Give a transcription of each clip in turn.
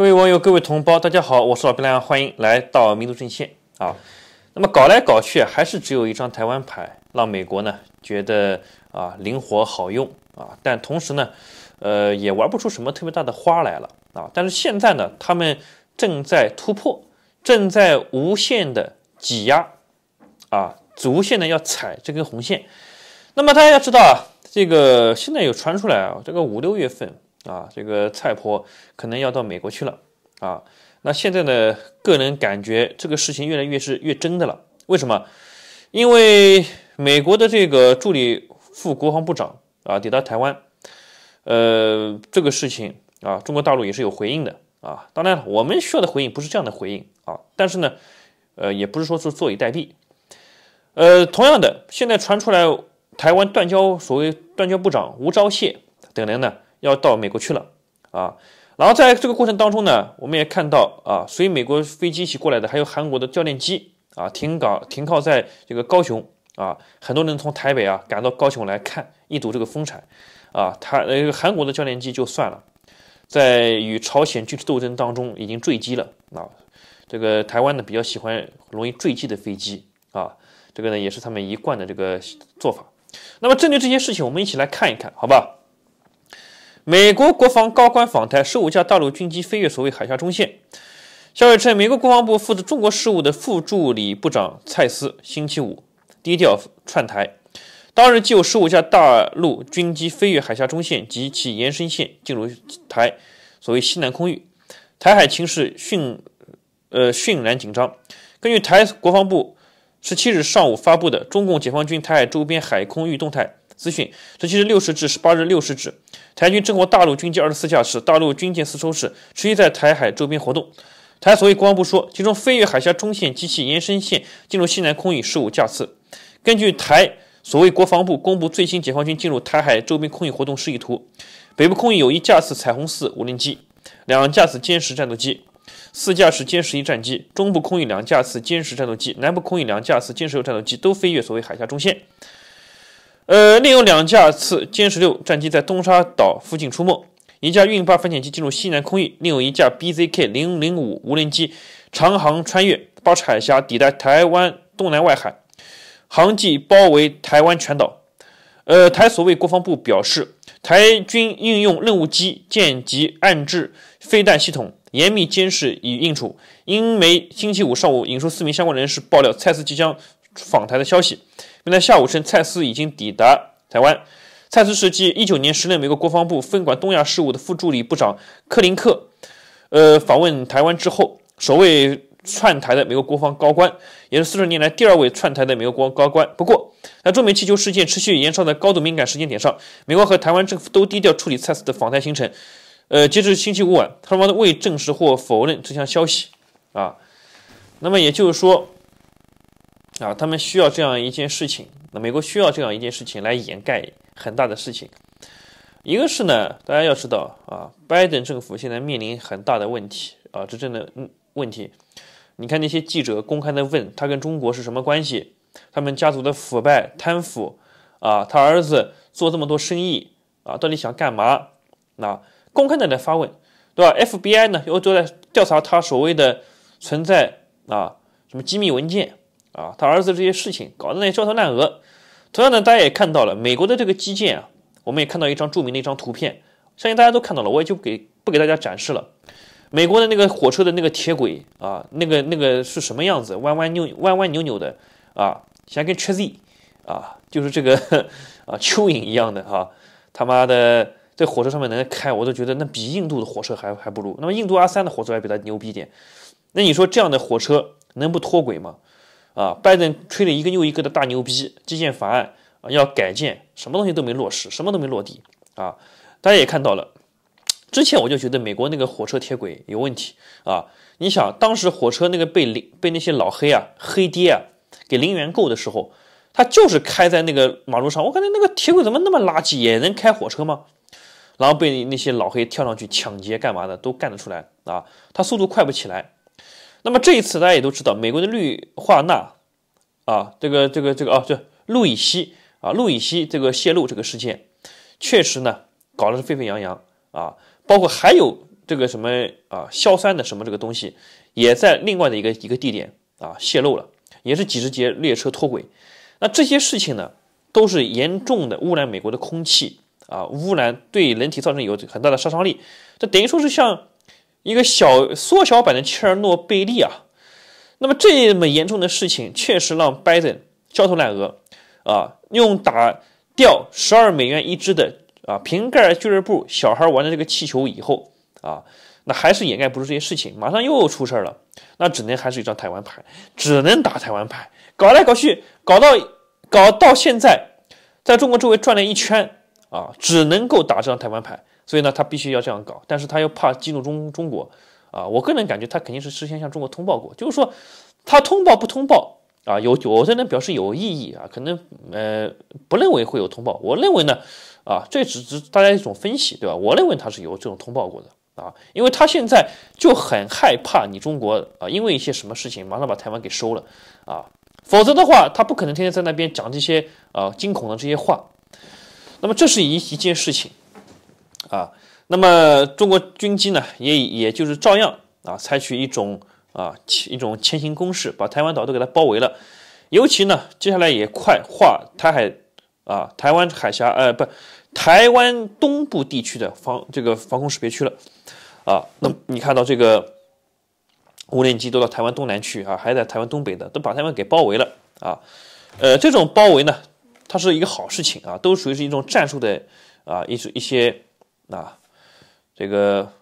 各位网友，各位同胞，大家好，我是老白梁，欢迎来到民族阵线啊。那么搞来搞去还是只有一张台湾牌，让美国呢觉得啊灵活好用啊，但同时呢，呃也玩不出什么特别大的花来了啊。但是现在呢，他们正在突破，正在无限的挤压啊，无限的要踩这根红线。那么大家要知道啊，这个现在有传出来啊，这个五六月份。啊，这个蔡婆可能要到美国去了啊。那现在呢，个人感觉这个事情越来越是越真的了。为什么？因为美国的这个助理副国防部长啊抵达台湾，呃，这个事情啊，中国大陆也是有回应的啊。当然了，我们需要的回应不是这样的回应啊。但是呢，呃，也不是说是坐以待毙。呃，同样的，现在传出来台湾断交，所谓断交部长吴钊燮等人呢。要到美国去了啊，然后在这个过程当中呢，我们也看到啊，随美国飞机一起过来的还有韩国的教练机啊，停港停靠在这个高雄啊，很多人从台北啊赶到高雄来看一睹这个风采啊。他那个韩国的教练机就算了，在与朝鲜军事斗争当中已经坠机了啊。这个台湾呢比较喜欢容易坠机的飞机啊，这个呢也是他们一贯的这个做法。那么针对这些事情，我们一起来看一看，好吧？美国国防高官访台，十五架大陆军机飞越所谓海峡中线。消息称，美国国防部负责中国事务的副助理部长蔡斯星期五低调串台。当日，既有十五架大陆军机飞越海峡中线及其延伸线，进入台所谓西南空域，台海情势迅呃迅然紧张。根据台国防部十七日上午发布的中共解放军台海周边海空域动态。资讯：十七日六时至十八日六时止，台军正过大陆军舰二十四架次，大陆军舰四艘次，持续在台海周边活动。台所谓国防部说，其中飞越海峡中线及其延伸线，进入西南空域十五架次。根据台所谓国防部公布最新解放军进入台海周边空域活动示意图，北部空域有一架次彩虹四无人机，两架次歼十战斗机，四架是歼十一战机；中部空域两架次歼十战斗机，南部空域两架次歼十六战斗机都飞越所谓海峡中线。呃，另有两架次歼十六战机在东沙岛附近出没，一架运八反潜机进入西南空域，另有一架 BZK 零零五无人机长航穿越巴士海峡，抵达台湾东南外海，航迹包围台湾全岛。呃，台所谓国防部表示，台军运用任务机舰级暗制飞弹系统严密监视与应处。英媒星期五上午引述四名相关人士爆料，蔡司即将访台的消息。并在下午称，蔡司已经抵达台湾。蔡司是继一九年时任美国国防部分管东亚事务的副助理部长克林克，呃，访问台湾之后，首位窜台的美国国防高官，也是四十年来第二位窜台的美国国防高官。不过，在中美气球事件持续延烧的高度敏感时间点上，美国和台湾政府都低调处理蔡司的访台行程。呃，截至星期五晚，双方都未证实或否认这项消息。啊，那么也就是说。啊，他们需要这样一件事情，那美国需要这样一件事情来掩盖很大的事情。一个是呢，大家要知道啊，拜登政府现在面临很大的问题啊，执政的问题。你看那些记者公开的问他跟中国是什么关系，他们家族的腐败贪腐啊，他儿子做这么多生意啊，到底想干嘛？那公开的在发问，对吧？FBI 呢又都在调查他所谓的存在啊什么机密文件。啊，他儿子这些事情搞得那焦头烂额。同样呢，大家也看到了美国的这个基建啊，我们也看到一张著名的一张图片，相信大家都看到了，我也就给不给大家展示了。美国的那个火车的那个铁轨啊，那个那个是什么样子，弯弯扭弯弯扭扭的啊，像跟缺 Z 啊，就是这个啊，蚯蚓一样的哈。他妈的，在火车上面能开，我都觉得那比印度的火车还还不如。那么印度阿三的火车还比它牛逼点，那你说这样的火车能不脱轨吗？啊，拜登吹了一个又一个的大牛逼基建法案，啊，要改建，什么东西都没落实，什么都没落地啊。大家也看到了，之前我就觉得美国那个火车铁轨有问题啊。你想当时火车那个被被那些老黑啊黑爹啊给零元购的时候，它就是开在那个马路上，我感觉那个铁轨怎么那么垃圾，也能开火车吗？然后被那些老黑跳上去抢劫干嘛的都干得出来啊，他速度快不起来。那么这一次，大家也都知道，美国的氯化钠，啊，这个这个这个啊，这路易西啊，路易西这个泄露这个事件，确实呢，搞的是沸沸扬扬啊，包括还有这个什么啊，硝酸的什么这个东西，也在另外的一个一个地点啊泄露了，也是几十节列车脱轨。那这些事情呢，都是严重的污染美国的空气啊，污染对人体造成有很大的杀伤力，这等于说是像。一个小缩小版的切尔诺贝利啊，那么这么严重的事情，确实让拜登焦头烂额啊。用打掉十二美元一只的啊瓶盖俱乐部小孩玩的这个气球以后啊，那还是掩盖不住这些事情，马上又出事儿了。那只能还是一张台湾牌，只能打台湾牌，搞来搞去，搞到搞到现在，在中国周围转了一圈啊，只能够打这张台湾牌。所以呢，他必须要这样搞，但是他又怕激怒中中国，啊，我个人感觉他肯定是事先向中国通报过，就是说他通报不通报啊？有我的人表示有异议啊，可能呃不认为会有通报。我认为呢，啊，这只只大家一种分析，对吧？我认为他是有这种通报过的啊，因为他现在就很害怕你中国啊，因为一些什么事情马上把台湾给收了啊，否则的话他不可能天天在那边讲这些啊惊恐的这些话。那么这是一一件事情。啊，那么中国军机呢，也也就是照样啊，采取一种啊，一种前行攻势，把台湾岛都给它包围了。尤其呢，接下来也快划台海啊，台湾海峡呃，不，台湾东部地区的防这个防空识别区了。啊，那你看到这个无人机都到台湾东南去啊，还在台湾东北的，都把他们给包围了啊。呃，这种包围呢，它是一个好事情啊，都属于是一种战术的啊，一一些。啊，这个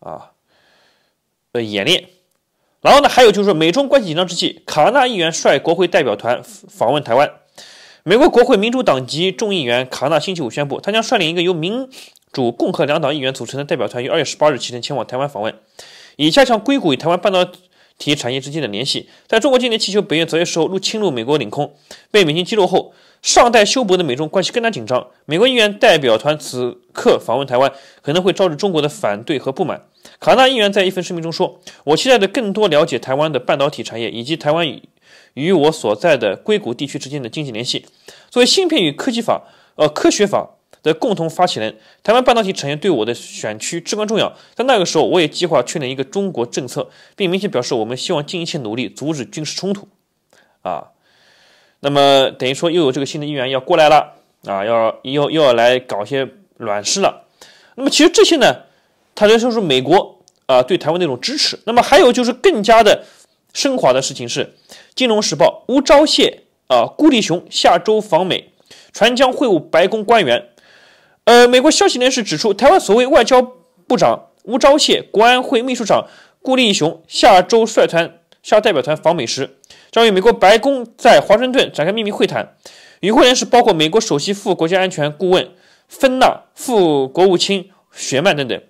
啊的演练，然后呢，还有就是美中关系紧张之际，卡纳议员率国会代表团访问台湾。美国国会民主党籍众议员卡纳星期五宣布，他将率领一个由民主、共和两党议员组成的代表团，于二月十八日启程前往台湾访问，以加强硅谷与台湾半导体产业之间的联系。在中国今年气球本月择些时候入侵入美国领空，被美军击落后。尚待修补的美中关系更加紧张。美国议员代表团此刻访问台湾，可能会招致中国的反对和不满。卡纳议员在一份声明中说：“我期待着更多了解台湾的半导体产业以及台湾与与我所在的硅谷地区之间的经济联系。作为芯片与科技法，呃，科学法的共同发起人，台湾半导体产业对我的选区至关重要。在那个时候，我也计划确定一个中国政策，并明确表示我们希望尽一切努力阻止军事冲突。”啊。那么等于说又有这个新的议员要过来了啊，要又又要来搞一些卵事了。那么其实这些呢，它就是说美国啊对台湾那种支持。那么还有就是更加的升华的事情是，《金融时报》吴钊燮啊，顾立雄下周访美，船将会晤白宫官员。呃，美国消息人士指出，台湾所谓外交部长吴钊燮、国安会秘书长顾立雄下周率团。下代表团访美时，将与美国白宫在华盛顿展开秘密会谈。与会人士包括美国首席副国家安全顾问芬纳、副国务卿雪曼等等。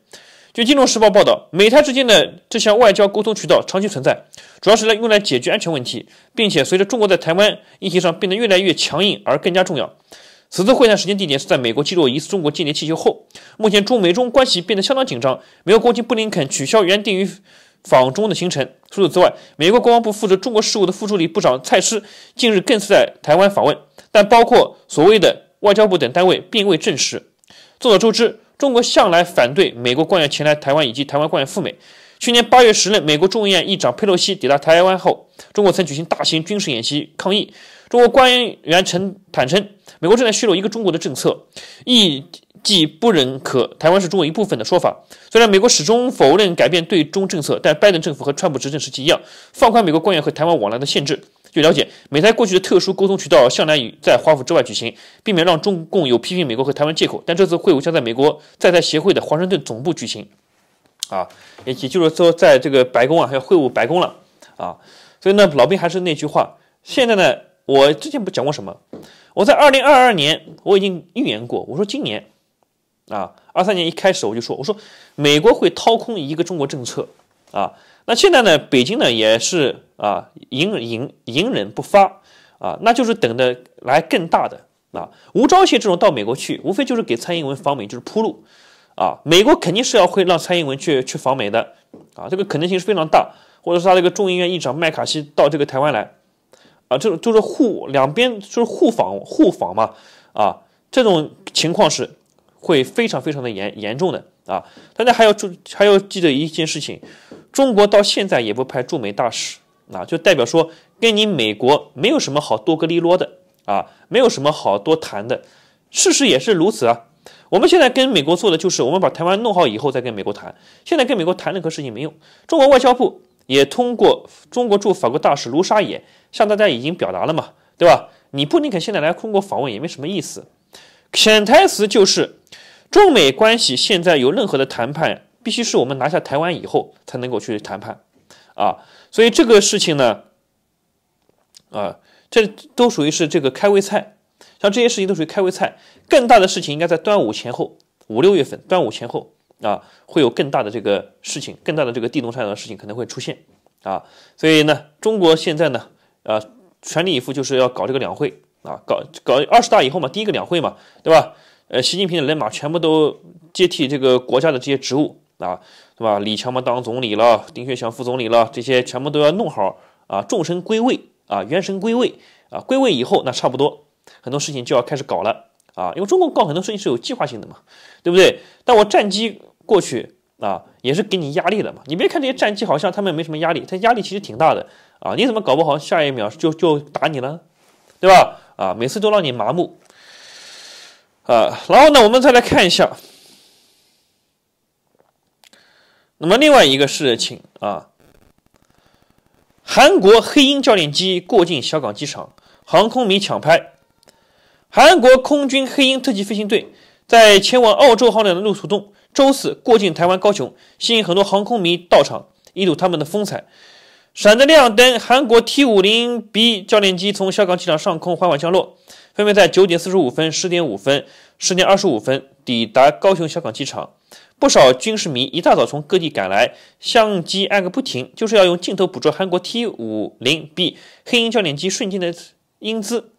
据《金融时报》报道，美台之间的这项外交沟通渠道长期存在，主要是来用来解决安全问题，并且随着中国在台湾议题上变得越来越强硬而更加重要。此次会谈时间地点是在美国击落疑似中国间谍气球后。目前中美中关系变得相当紧张，美国国务卿布林肯取消原定于。访中的行程。除此之外，美国国防部负责中国事务的副助理部长蔡诗近日更是在台湾访问，但包括所谓的外交部等单位并未证实。众所周知，中国向来反对美国官员前来台湾以及台湾官员赴美。去年八月十日，美国众议院议长佩洛西抵达台湾后，中国曾举行大型军事演习抗议。中国官员曾坦称，美国正在削弱一个中国的政策。一既不认可台湾是中国一部分的说法，虽然美国始终否认改变对中政策，但拜登政府和川普执政时期一样，放宽美国官员和台湾往来的限制。据了解，美台过去的特殊沟通渠道向来在华府之外举行，避免让中共有批评美国和台湾借口。但这次会晤将在美国在台协会的华盛顿总部举行，啊，也也就是说，在这个白宫啊，要会晤白宫了，啊，所以呢，老兵还是那句话，现在呢，我之前不讲过什么，我在二零二二年我已经预言过，我说今年。啊，二三年一开始我就说，我说美国会掏空一个中国政策啊，那现在呢，北京呢也是啊，隐隐隐忍不发啊，那就是等的来更大的啊。吴钊燮这种到美国去，无非就是给蔡英文访美就是铺路啊，美国肯定是要会让蔡英文去去访美的啊，这个可能性是非常大，或者是他这个众议院议长麦卡锡到这个台湾来啊，这种就是互两边就是互访互访嘛啊，这种情况是。会非常非常的严严重的啊！大家还要注还要记得一件事情，中国到现在也不派驻美大使啊，就代表说跟你美国没有什么好多格利罗的啊，没有什么好多谈的。事实也是如此啊。我们现在跟美国做的就是，我们把台湾弄好以后再跟美国谈。现在跟美国谈那何事情没用。中国外交部也通过中国驻法国大使卢沙野向大家已经表达了嘛，对吧？你布林肯现在来中国访问也没什么意思，潜台词就是。中美关系现在有任何的谈判，必须是我们拿下台湾以后才能够去谈判，啊，所以这个事情呢，啊，这都属于是这个开胃菜，像这些事情都属于开胃菜，更大的事情应该在端午前后，五六月份，端午前后啊，会有更大的这个事情，更大的这个地动山摇的事情可能会出现，啊，所以呢，中国现在呢，啊，全力以赴就是要搞这个两会啊，搞搞二十大以后嘛，第一个两会嘛，对吧？呃，习近平的人马全部都接替这个国家的这些职务啊，是吧？李强嘛当总理了，丁薛祥副总理了，这些全部都要弄好啊，众神归位啊，元神归位啊，归位以后那差不多，很多事情就要开始搞了啊，因为中国搞很多事情是有计划性的嘛，对不对？但我战机过去啊，也是给你压力的嘛，你别看这些战机好像他们没什么压力，他压力其实挺大的啊，你怎么搞不好下一秒就就打你了，对吧？啊，每次都让你麻木。啊，然后呢，我们再来看一下。那么另外一个事情啊，韩国黑鹰教练机过境小港机场，航空迷抢拍。韩国空军黑鹰特级飞行队在前往澳洲航展的路途中，周四过境台湾高雄，吸引很多航空迷到场一睹他们的风采。闪着亮灯，韩国 T 五零 B 教练机从小港机场上空缓缓降落。分别在九点四十五分、十点五分、十点二十五分抵达高雄小港机场。不少军事迷一大早从各地赶来，相机按个不停，就是要用镜头捕捉韩国 T 五零 B 黑鹰教练机瞬间的英姿。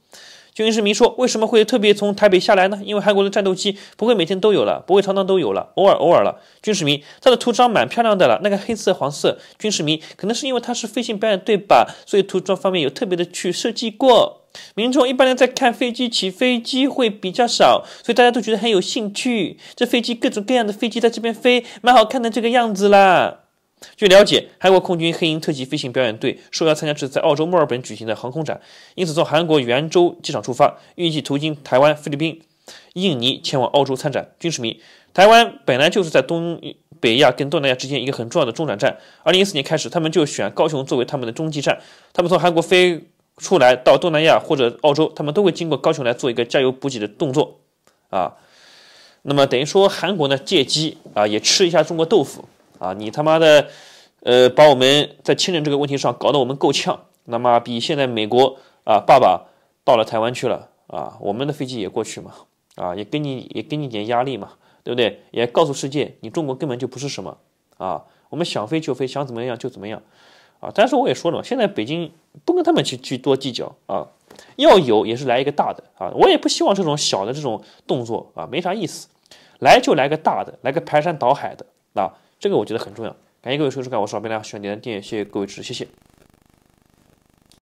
军事迷说：“为什么会特别从台北下来呢？因为韩国的战斗机不会每天都有了，不会常常都有了，偶尔偶尔了。”军事迷，它的涂装蛮漂亮的了，那个黑色黄色。军事迷可能是因为它是飞行表演队吧，所以涂装方面有特别的去设计过。民众一般人在看飞机起飞机会比较少，所以大家都觉得很有兴趣。这飞机各种各样的飞机在这边飞，蛮好看的这个样子啦。据了解，韩国空军黑鹰特级飞行表演队受邀参加这次在澳洲墨尔本举行的航空展，因此从韩国元州机场出发，预计途经台湾、菲律宾、印尼前往澳洲参展。军事迷，台湾本来就是在东北亚跟东南亚之间一个很重要的中转站。二零一四年开始，他们就选高雄作为他们的中继站。他们从韩国飞出来到东南亚或者澳洲，他们都会经过高雄来做一个加油补给的动作啊。那么等于说，韩国呢借机啊也吃一下中国豆腐。啊，你他妈的，呃，把我们在亲人这个问题上搞得我们够呛。那么比现在美国啊，爸爸到了台湾去了啊，我们的飞机也过去嘛，啊，也给你也给你点压力嘛，对不对？也告诉世界，你中国根本就不是什么啊，我们想飞就飞，想怎么样就怎么样，啊。但是我也说了嘛，现在北京不跟他们去去多计较啊，要有也是来一个大的啊，我也不希望这种小的这种动作啊，没啥意思，来就来个大的，来个排山倒海的啊。这个我觉得很重要，感谢各位收看，我是贝斌，喜欢点赞订阅，谢谢各位支持，谢谢。